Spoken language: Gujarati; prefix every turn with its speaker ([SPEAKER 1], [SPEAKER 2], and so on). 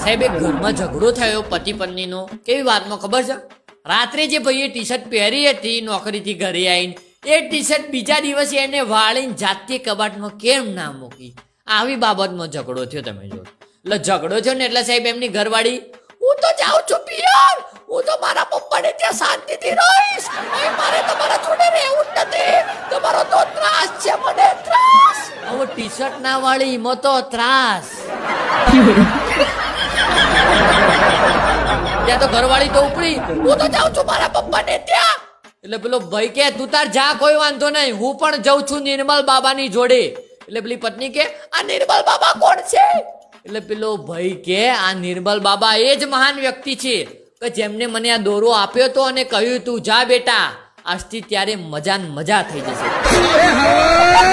[SPEAKER 1] સાહેબ એક ઘરમાં ઝઘડો થયો પતિ પત્ની નો કેવી વાતમાં ખબર છે રાત્રે જે ભાઈએ ટી શર્ટ પહેરી હતી નોકરીથી ઘરે આવીને એ ટી શર્ટ બીજા દિવસે એને વાળીને જાતે કબાટમાં કેમ ના મૂકી આવી બાબતમાં ઝઘડો થયો તમે જો એટલે ઝઘડો થયો ને એટલે સાહેબ એમની ઘરવાળી હું તો જાઉં છું પિયર હું તો મારા પપ્પાને ત્યાં શાંતિથી રહીશ મારે તમારા જોડે રહેવું નથી તમારો તો ત્રાસ છે મને ત્રાસ હવે ટી શર્ટ ના વાળી એમાં તો ત્રાસ ત્યાં તો ઘરવાળી તો ઉપડી હું તો જાઉં છું મારા પપ્પાને ત્યાં એટલે પેલો ભાઈ કે તું તાર જા કોઈ વાંધો નહીં હું પણ જાઉં છું નિર્મલ બાબાની જોડે એટલે પેલી પત્ની કે આ નિર્મલ બાબા કોણ છે એટલે પેલો ભાઈ કે આ નિર્મલ બાબા એ જ મહાન વ્યક્તિ છે કે જેમને મને આ દોરો આપ્યો તો અને કહ્યું તું જા બેટા આજથી ત્યારે મજા મજા થઈ જશે